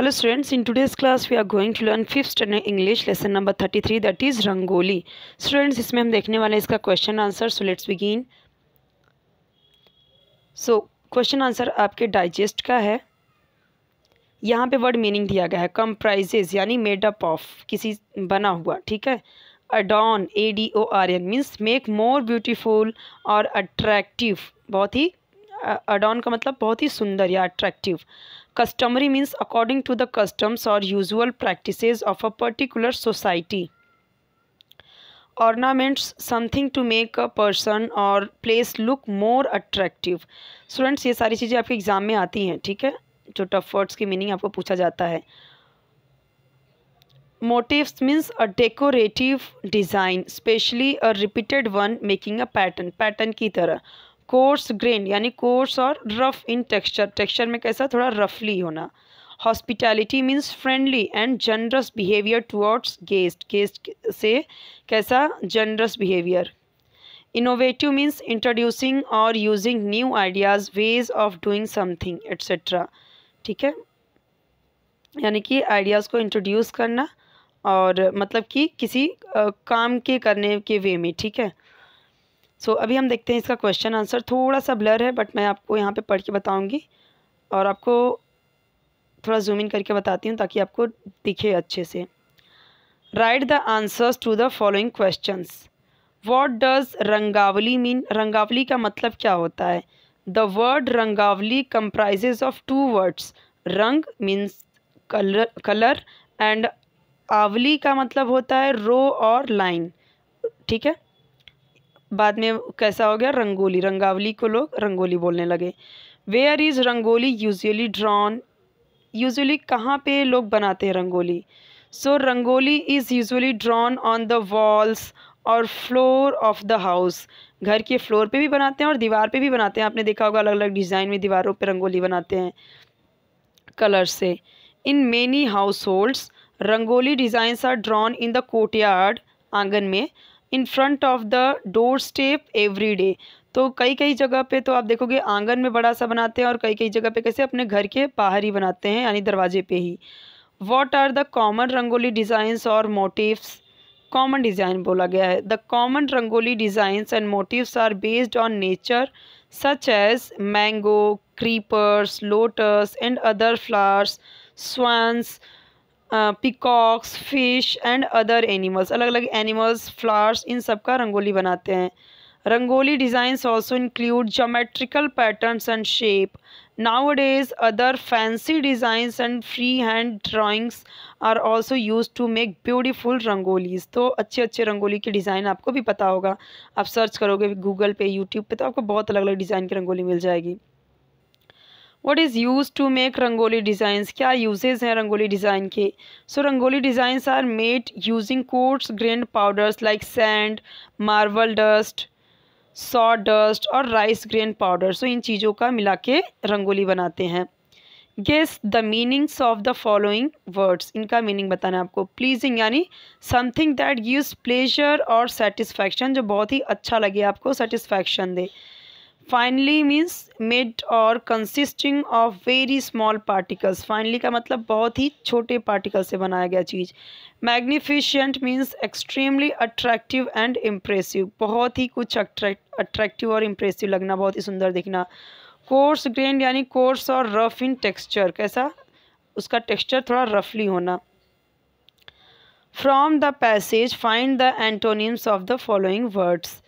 Hello students in today's class we are going to learn fifth standard English lesson number thirty three that is rangoli students इसमें हम देखने वाले हैं इसका question answer so let's begin so question answer आपके digest का है यहाँ पे वर्ड मीनिंग दिया गया है कम प्राइजेज यानी मेड अप ऑफ किसी बना हुआ ठीक है adorn A D O R N means make more beautiful और अट्रैक्टिव बहुत ही अडॉन का मतलब बहुत ही सुंदर या attractive Customary means according to the customs or usual practices of a particular society. Ornaments something to make a person or place look more attractive. Students ये सारी चीज़ें आपके एग्ज़ाम में आती हैं ठीक है जो टफ वर्ड्स की मीनिंग आपको पूछा जाता है motifs means a decorative design specially a repeated one making a pattern pattern की तरह कोर्स ग्रेन यानी कोर्स और रफ इन टेक्सचर टेक्सचर में कैसा थोड़ा रफली होना hospitality means friendly and generous behaviour towards guest guest से कैसा generous behaviour innovative means introducing और using new ideas ways of doing something etcetera ठीक है यानी कि आइडियाज़ को इंट्रोड्यूस करना और मतलब कि किसी आ, काम के करने के वे में ठीक है सो अभी हम देखते हैं इसका क्वेश्चन आंसर थोड़ा सा ब्लर है बट मैं आपको यहाँ पे पढ़ के बताऊँगी और आपको थोड़ा जूम इन करके बताती हूँ ताकि आपको दिखे अच्छे से write the answers to the following question what does rangavali mean rangavali का मतलब क्या होता है the word rangavali comprise of two words rang means colour colour and avali का मतलब होता है रो और लाइन ठीक है बाद में कैसा हो गया रंगोली रंगावली को लोग रंगोली बोलने लगे where is rangoli usually drawn usually कहाँ पे लोग बनाते हैं rangoli so so, rangoli is usually drawn on the walls और फ्लोर ऑफ द हाउस घर के फ्लोर पे भी बनाते हैं और दीवार पे भी बनाते हैं आपने देखा होगा अलग अलग डिज़ाइन में दीवारों पे रंगोली बनाते हैं कलर से in many households rangoli designs are drawn in the courtyard आंगन में in front of the doorstep every day तो कई कई जगह पे तो आप देखोगे आंगन में बड़ा सा बनाते हैं और कई कई जगह पे कैसे अपने घर के बाहर ही बनाते हैं यानी दरवाजे पे ही what are the common rangoli designs और मोटिवस कॉमन डिज़ाइन बोला गया है the common rangoli designs and motifs are based on nature such as mango creepers lotus and other flowers swans, peacocks fish and other animals अलग अलग animals flowers in सब का रंगोली बनाते हैं rangoli designs also include geometrical patterns and shape other fancy designs and free hand drawings are also used to make beautiful rangolis तो अच्छे अच्छे रंगोली के डिज़ाइन आपको भी पता होगा आप सर्च करोगे गूगल पे यूट्यूब पे तो आपको बहुत अलग अलग डिज़ाइन की रंगोली मिल जाएगी what is used to make rangoli designs क्या यूजेज़ हैं रंगोली डिज़ाइन के so rangoli designs are made using coarse grain powders like sand marble dust sawdust और राइस ग्रेन पाउडर सो इन चीज़ों का मिला के रंगोली बनाते हैं guess the meanings of the following words इनका मीनिंग बताना है आपको प्लीजिंग यानी समथिंग दैट गिव्स प्लेजर और सेटिस्फैक्शन जो बहुत ही अच्छा लगे आपको सेटिस्फैक्शन दे फाइनली मीन्स मेड और consisting of very small particles finely का मतलब बहुत ही छोटे पार्टिकल से बनाया गया चीज़ magnificent means extremely attractive and impressive बहुत ही कुछ अट्रैक्टिव और इम्प्रेसिव लगना बहुत ही सुंदर दिखना कोर्स ग्रेन यानी कोर्स और रफ इन टेक्स्चर कैसा उसका टेक्स्चर थोड़ा रफली होना from the passage find the antonyms of the following words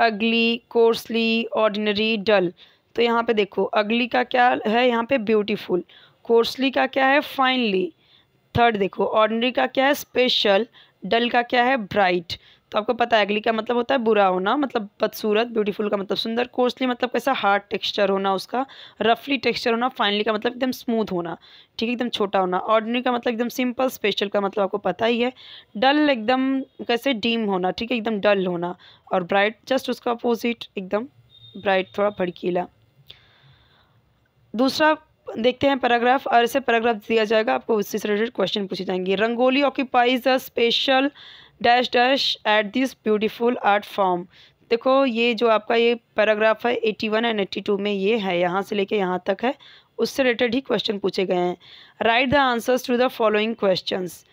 ugly coarsely ordinary dull तो यहाँ पे देखो अगली का क्या है यहाँ पे ब्यूटीफुल कोर्सली का क्या है फाइनली थर्ड देखो ऑर्डनरी का क्या है स्पेशल डल का क्या है ब्राइट तो आपको पता है अगली का मतलब होता है बुरा होना मतलब बदसूरत ब्यूटीफुल का मतलब सुंदर कोर्सली मतलब कैसा हार्ड टेक्सचर होना उसका रफली टेक्सचर होना फाइनली का मतलब एकदम स्मूथ होना ठीक है एकदम छोटा होना ऑर्डनरी का मतलब एकदम सिंपल स्पेशल का मतलब आपको पता ही है डल एकदम कैसे डीम होना ठीक है एकदम डल होना और ब्राइट जस्ट उसका अपोजिट एकदम ब्राइट थोड़ा भड़कीला दूसरा देखते हैं पैराग्राफ और इसे पैराग्राफ दिया जाएगा आपको उससे रिलेटेड क्वेश्चन पूछे जाएंगे rangoli occupies a special dash dash at this beautiful art form देखो ये जो आपका ये पैराग्राफ है eighty one and eighty two में ये है यहाँ से लेके यहाँ तक है उससे रिलेटेड ही क्वेश्चन पूछे गए हैं write the answers to the following questions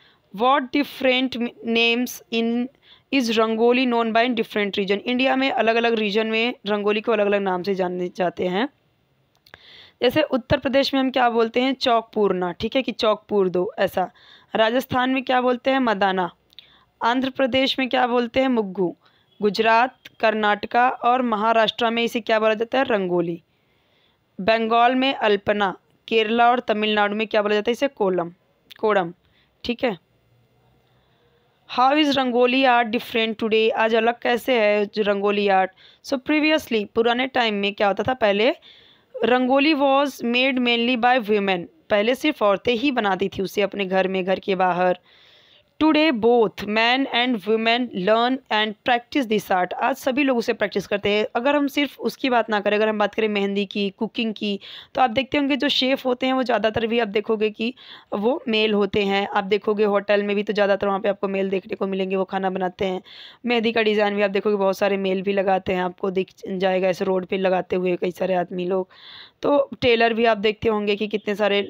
what different names in is rangoli known by different region India में अलग अलग रीजन में रंगोली को अलग अलग नाम से जाने जाते हैं जैसे उत्तर प्रदेश में हम क्या बोलते हैं चौकपूर्णा ठीक है कि चौक दो ऐसा राजस्थान में क्या बोलते हैं मदाना आंध्र प्रदेश में क्या बोलते हैं मुग्गू गुजरात कर्नाटका और महाराष्ट्र में इसे क्या बोला जाता है रंगोली बंगाल में अल्पना केरला और तमिलनाडु में क्या बोला जाता है इसे कोलम कोड़म ठीक है how is rangoli art different today आज अलग कैसे है जो रंगोली आर्ट सो प्रीवियसली पुराने टाइम में क्या होता था पहले rangoli was made mainly by women पहले सिर्फ औरतें ही बनाती थी उसे अपने घर में घर के बाहर today both man and women learn and practise this art आज सभी लोग उसे प्रैक्टिस करते हैं अगर हम सिर्फ उसकी बात ना करें अगर हम बात करें मेहंदी की कुकिंग की तो आप देखते होंगे जो शेफ़ होते हैं वो ज़्यादातर भी आप देखोगे कि वो मेल होते हैं आप देखोगे होटल में भी तो ज़्यादातर वहाँ पर आपको मेल देखने को मिलेंगे वो खाना बनाते हैं मेहंदी का डिज़ाइन भी आप देखोगे बहुत सारे मेल भी लगाते हैं आपको दिख जाएगा ऐसे रोड पर लगाते हुए कई सारे आदमी लोग तो टेलर भी आप देखते होंगे कि कितने सारे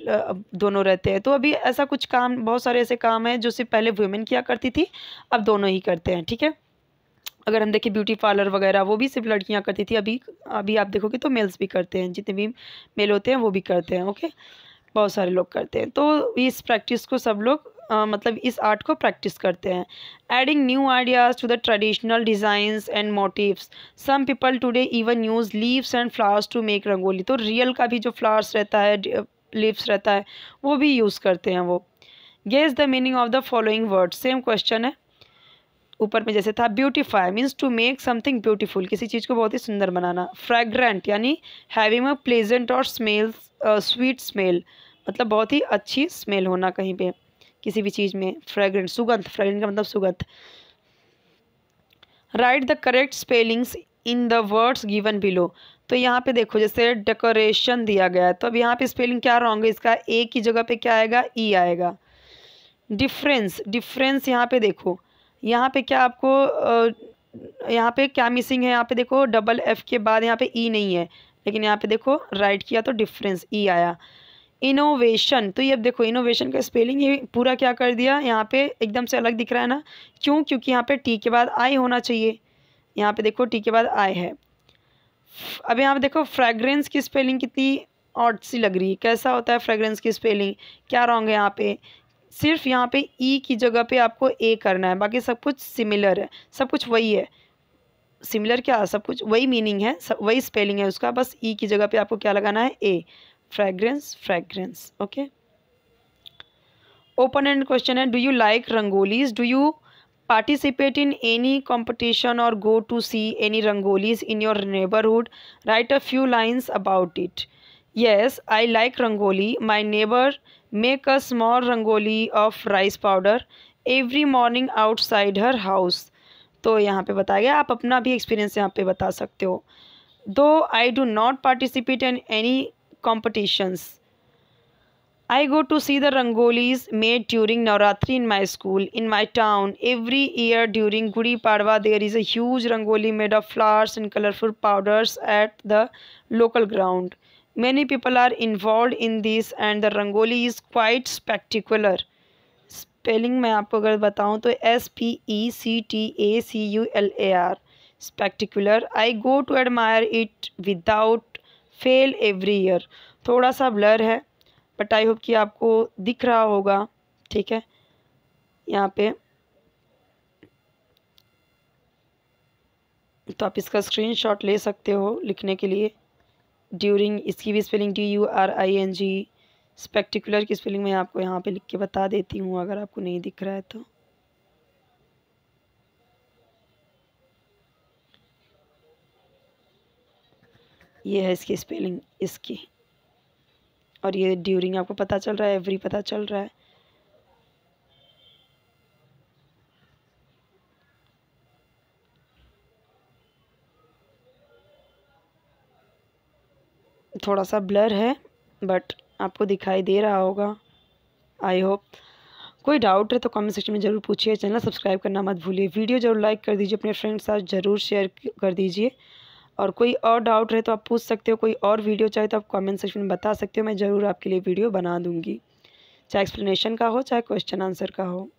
दोनों रहते हैं तो अभी ऐसा कुछ काम बहुत सारे ऐसे काम हैं जो सिर्फ पहले वुमेन किया करती थी अब दोनों ही करते हैं ठीक है अगर हम देखें ब्यूटी पार्लर वगैरह वो भी सिर्फ लड़कियां करती थी अभी अभी आप देखोगे तो मेल्स भी करते हैं जितने भी मेल होते हैं वो भी करते हैं ओके बहुत सारे लोग करते हैं तो इस प्रैक्टिस को सब लोग आ, मतलब इस आर्ट को प्रैक्टिस करते हैं adding new ideas to the traditional designs and motifs some people today even use leaves and flowers to make rangoli तो रियल का भी जो फ्लावर्स रहता है लीव्स रहता है वो भी यूज़ करते हैं वो guess the meaning of the following word same question है ऊपर में जैसे था beautify means to make something beautiful किसी चीज़ को बहुत ही सुंदर बनाना फ्रेग्रेंट यानी हैविंग अ प्लेजेंट और स्मेल स्वीट स्मेल मतलब बहुत ही अच्छी स्मेल होना कहीं पे किसी भी चीज़ में फ्रेगरेंट सुगंध फ्रेगरेंट का मतलब सुगंध write the correct spellings in the words given below तो यहाँ पे देखो जैसे डेकोरेशन दिया गया है तो अब यहाँ पे स्पेलिंग क्या रॉन्ग है इसका ए की जगह पे क्या आएगा ई e आएगा डिफरेंस डिफरेंस यहाँ पे देखो यहाँ पे क्या आपको यहाँ पे क्या मिसिंग है यहाँ पे देखो डबल एफ के बाद यहाँ पे ई e नहीं है लेकिन यहाँ पे देखो राइट किया तो डिफरेंस ई e आया इनोवेशन तो ये अब देखो इनोवेशन का स्पेलिंग ये पूरा क्या कर दिया यहाँ पे एकदम से अलग दिख रहा है ना क्यों क्योंकि यहाँ पे टी के बाद आई होना चाहिए यहाँ पे देखो टी के बाद आई है अब यहाँ पे देखो फ्रेगरेंस की स्पेलिंग कितनी ऑट सी लग रही है कैसा होता है फ्रेगरेंस की स्पेलिंग क्या रॉन्ग है यहाँ पे सिर्फ यहाँ पे ई e की जगह पे आपको ए करना है बाकी सब कुछ सिमिलर है सब कुछ वही है सिमिलर क्या सब कुछ वही मीनिंग है सब वही स्पेलिंग है उसका बस ई e की जगह पे आपको क्या लगाना है A fragrance fragrance okay open end question है do you like rangolis do you participate in any competition or go to see any rangolis in your neighbourhood write a few lines about it yes I like rangoli my neighbour make a small rangoli of rice powder every morning outside her house तो यहाँ पे बताया गया आप अपना भी experience यहाँ पे बता सकते हो दो I do not participate in any competitions I go to see the rangolis made during Navratri in my school. In my town, every year during Gudi Padwa, there is a huge rangoli made of flowers and colorful powders at the local ground. Many people are involved in this and the rangoli is quite spectacular. Spelling मैं आपको अगर बताऊं तो S P E C T A C U L A R spectacular I go to admire it without fail every year थोड़ा सा blur है but I hope कि आपको दिख रहा होगा ठीक है यहाँ पे तो आप इसका स्क्रीनशॉट ले सकते हो लिखने के लिए ड्यूरिंग इसकी भी spelling D U R I N G spectacular की स्पेलिंग मैं आपको यहाँ पे लिख के बता देती हूँ अगर आपको नहीं दिख रहा है तो ये है इसकी स्पेलिंग इसकी और ये ड्यूरिंग आपको पता चल रहा है एवरी पता चल रहा है थोड़ा सा ब्लर है बट आपको दिखाई दे रहा होगा आई होप कोई डाउट है तो कमेंट सेक्शन में ज़रूर पूछिए चैनल सब्सक्राइब करना मत भूलिए वीडियो जरूर लाइक कर दीजिए अपने फ्रेंड्स साथ ज़रूर शेयर कर दीजिए और कोई और डाउट रहे तो आप पूछ सकते हो कोई और वीडियो चाहे तो आप कमेंट सेक्शन में बता सकते हो मैं ज़रूर आपके लिए वीडियो बना दूँगी चाहे एक्सप्लेनेशन का हो चाहे क्वेश्चन आंसर का हो